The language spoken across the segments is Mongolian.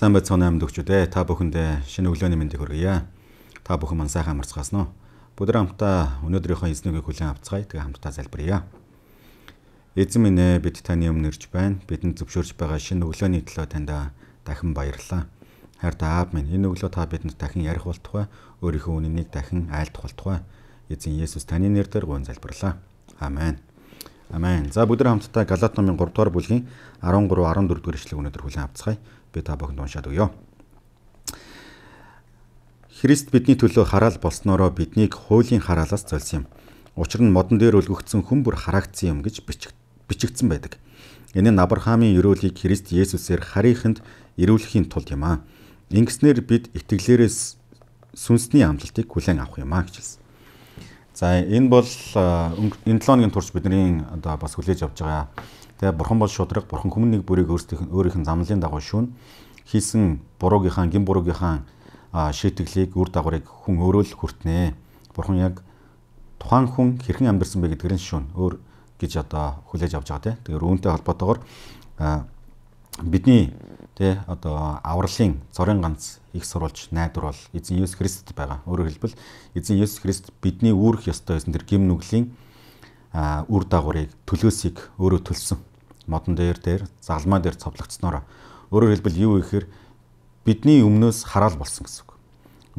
Сайн бацхан амьдөгчүүд ээ та бүхэндээ шинэ өглөөний мэндийг хүргье. Та бүхэн маань сайхан амарцгаасан уу? Бүгд хамтдаа өнөөдрийнхөө эзнүүгийг хүлээн авцгаая. Тэгээ хамтдаа залбирая. Эзэн минь ээ бид таны өмнө ирж байна. Бидэнд зөвшөөрж байгаа шинэ өглөөний төлөө танд дахин баярлалаа. Харин та аав минь энэ өглөө та бидэнд дахин ярих болтугай өөрийнхөө үннийг дахин айлдах болтугай. Эзэн Есүс таны нэрээр гон залбирлаа. Амен. Амен. За бүгд хамтдаа Галаат номын 3 дугаар бүлгийн 13 14 дугаар ишлэгийг өнөөдөр хүлээн авцгаая. Би та бүхэнд уншаад өгье. Христ бидний төлөө хараал болсноороо биднийг хуулийн хараалаас золсон юм. Учир нь модон дээр өлгөгдсөн хүн бүр харагдсан юм гэж бичигдсэн байдаг. Энэ нь Авраамийн өрөөлийг Христ Есүсээр харийнханд ирүүлэхийн тулд юм аа. Ингэснээр бид итгэлээрээс сүнсний амлалтыг хүлээн авах юм аа гэж хэлсэн. За энэ бол энэ 7 оны турш бидний одоо бас хүлээж авч байгаа. Тэгээ бурхан бол шудраг, бурхан хүмүн нэг бүрийг өөрсдийнх нь өөрийнх нь замлын дагуу шүүн хийсэн буруугийнхаа, гин буруугийнхаа шийтгэлийг үр дагаврыг хүн өөрөө л хүртнэ. Бурхан яг тухайн хүн хэрхэн амьдсан бэ гэдгээр нь шүүн өөр гэж одоо хүлээж авч байгаа тийм. Тэгэхээр үүнтэй холбоотойгоор бидний тэ одоо авралын зорин ганц их сурвалж найдвар бол эзэн Есүс Христэд байгаа. Өөрөөр хэлбэл эзэн Есүс Христ бидний үүрэх ёстой байсан тэр гим нүглийн үр дагаврыг төлөөсийг өөрөө төлсөн. Модон дээр дээр залмаа дээр цовлогдсноор өөрөөр хэлбэл юу ихээр бидний өмнөөс хараал болсон гэсэн үг.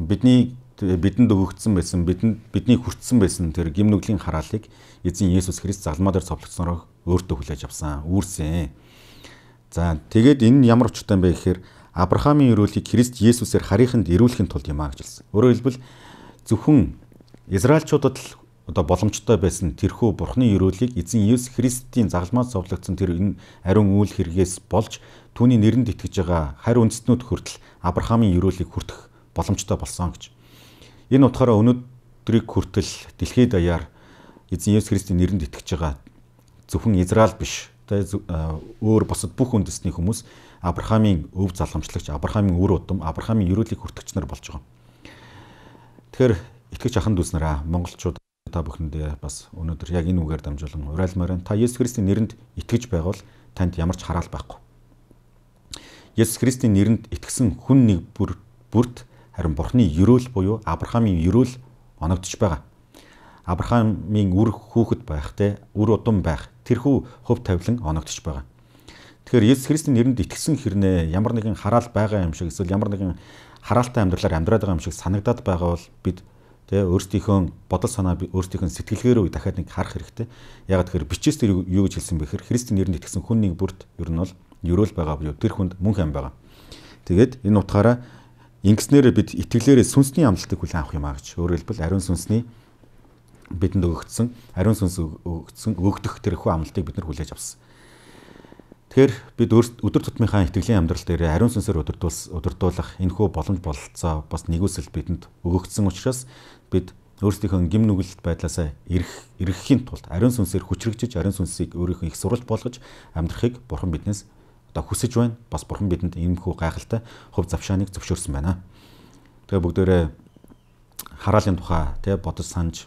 Бидний бидэнд өгөгдсөн байсан бидэнд бидний хүртсэн байсан тэр гим нүглийн хараалыг эзэн Есүс Христ залмаа дээр цовлогдсноор өөртөө хүлээж авсан. Үүрсэн. За тэгээд энэ ямар учиртай юм бэ гэхээр Авраамийн өрөөлийг Христ Есүсээр харийнханд ирүүлэхин тулд юм аа гэж хэлсэн. Өөрөөр хэлбэл зөвхөн Израильчуудад л одоо боломжтой байсан тэрхүү Бурхны өрөөлийг эзэн Есүс Христийн загламаас зовлогдсон тэр энэ ариун үйл хэрэгээс болж түүний нэрэнд итгэж байгаа харь үндэстнүүд хүртэл Авраамийн өрөөлийг хүртэх боломжтой болсон гэж. Энэ утгаараа өнөөдрийг хүртэл дэлхийд даяар эзэн Есүс Христийн нэрэнд итгэж байгаа зөвхөн Израиль биш Бурхантай өөр босод бүх үндэсний хүмүүс Авраамийн өв залхамжлагч, Авраамийн өр удам, Авраамийн ерөөлийг хүртэгч нар болж байгаа. Тэгэхээр итгэж аханд үзнэ аа монголчууд та бүхэндээ бас өнөөдөр яг энэ үгээр дамжуулан урайлмаарай. Та Есүс Христийн нэрэнд итгэж байвал танд ямар ч хараал байхгүй. Есүс Христийн нэрэнд итгсэн хүн нэг бүр бүрт харин Бурхны ерөөл буюу Авраамийн ерөөл оногдож байгаа. Авраамийн үр хүүхэд байхтэй, үр удам байх, тэрхүү хөв тавилан оногдож байгаа. Тэгэхээр Есүс Христийн нэрэнд итгэсэн хэрнээ ямар нэгэн хараал байгаа юм шиг эсвэл ямар нэгэн хараалтай амьдралаар амьдраад байгаа юм шиг санагдаад байгаа бол бид тэгээ өөрсдийнхөө бодол санаа өөрсдийнхөө сэтгэлгээр үе дахиад нэг харах хэрэгтэй. Яг тэгэхээр бичээс тэр юу гэж хэлсэн бэхэр Христийн нэрэнд итгэсэн хүнний бүрт ер нь бол ерөөл байгаа буюу тэр хүнд мөнх ам байгаа. Тэгээд энэ утгаараа ингэснээр бид итгэлээрээ сүнсний амлалтыг хүлээн авах юм аа гэж өөрөөр хэлбэл ариун сүнсний бидэнд өгөгдсөн ариун сүнс өгөгдсөн өгдөх тэрхүү амлалтыг бид нар хүлээж авсан. Тэгэхээр бид өдөр тутмынхаа итгэлийн амьдрал дээр ариун сүнсээр удирдуулах энэхүү боломж бололцоо бас нэгүсэл бидэнд өгөгдсөн учраас бид өөрсдийнхөө гим нүгэлт байдлаасаа эрэх эрэххийн тулд ариун сүнсээр хүчрэгжиж ариун сүнсийг өөрийнхөө их сурвалж болгож амьдрахыг бурхан биднээс одоо хүсэж байна. Бас бурхан бидэнд иймэрхүү гайхалтай хувь завшааныг зөвшөөрсөн байна. Тэгээ бүгдээрээ хараалын тухай тий бодож санаж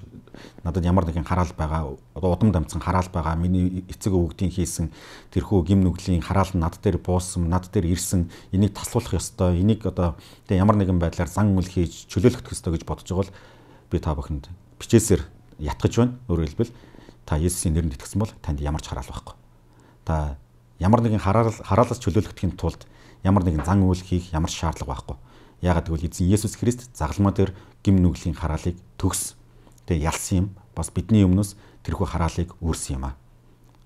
надад ямар нэгэн хараал байгаа одоо удам дамцсан хараал байгаа миний эцэг өвгдийн хийсэн тэрхүү гим нүглийн хараал нь над дээр буусан над дээр ирсэн энийг таслуулах ёстой энийг одоо тэгээ ямар нэгэн байдлаар сан үл хийж чөлөөлөх ёстой гэж бодож байгаа бол би та бүхэнд бичээсээр ятгах байна өөрөөр хэлбэл та Есүсийн нэрэнд итгэсэн бол танд ямар ч хараал байхгүй та ямар нэгэн хараал хараалаас чөлөөлөхдгийн тулд ямар нэгэн зан үйл хийх ямар шаардлага байхгүй Яагаад гэвэл эзэн Есүс Христ загалмаа дээр гим нүглийн хараалыг төгс тэгээ ялсан юм. Бас бидний өмнөөс тэрхүү хараалыг үүрсэн юм аа.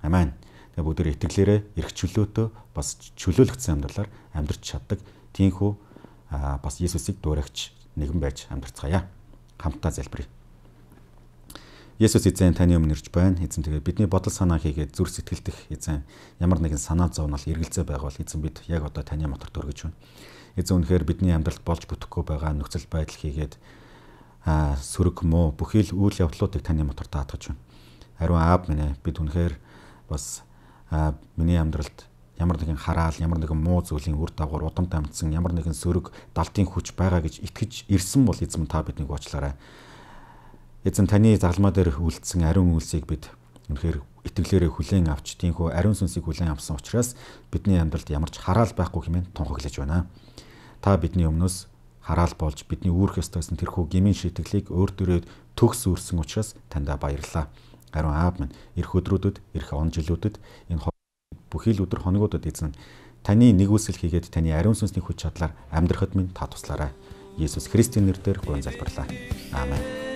Амен. Тэгээ бүгд итгэлээрээ эрх чөлөөтөө бас чөлөөлөгдсөн амьдралаар амьдрч чаддаг тийхүү бас Есүсийг дуурайгч нэгэн байж амьдарцгаая. Хамтдаа залбирая. Есүс эзэн таны өмнө ирж байна. Эзэн тэгээ бидний бодол санаа хийгээд зүрх сэтгэлдэх эзэн ямар нэгэн санаа зовнол эргэлзээ байгавал эзэн бид яг одоо таны мотор төргөж байна эзэн үнэхээр бидний амьдралд болж бүтэхгүй байгаа нөхцөл байдал хийгээд а сөрөг мөө бүхий л үйл явдлуудыг таны мотор даатгаж байна. Ариун аав минь бид үнэхээр бас миний амьдралд ямар нэгэн хараал, ямар нэгэн муу зүйлийн үр дагавар удамт амтсан, ямар нэгэн сөрөг далдын хүч байгаа гэж итгэж ирсэн бол эзэн та биднийг уучлаарай. Эзэн таны залмаа дээр үлдсэн ариун үйлсийг бид үнэхээр итгэлээрээ хүлээн авч тийхүү ариун сүнсийг хүлээн авсан учраас бидний амьдралд ямар ч хараал байхгүй хэмээн тунхаглаж байна та бидний өмнөөс хараал болж бидний үүрх ёстойсэн тэрхүү гмийн шитгэлийг өөр дөрөөд төгс үрсэн учраас таньда баярлалаа. Харин аав минь эх өдрүүдэд, эх он жилүүдэд энэ бүхий л өдөр хоногуудад эзэн таны нэгүсэл хийгээд таны ариун сүнсний хүч чадлаар амьдрахад минь та туслаарай. Есүс Христийн нэрээр гуйн залбирлаа. Аамен.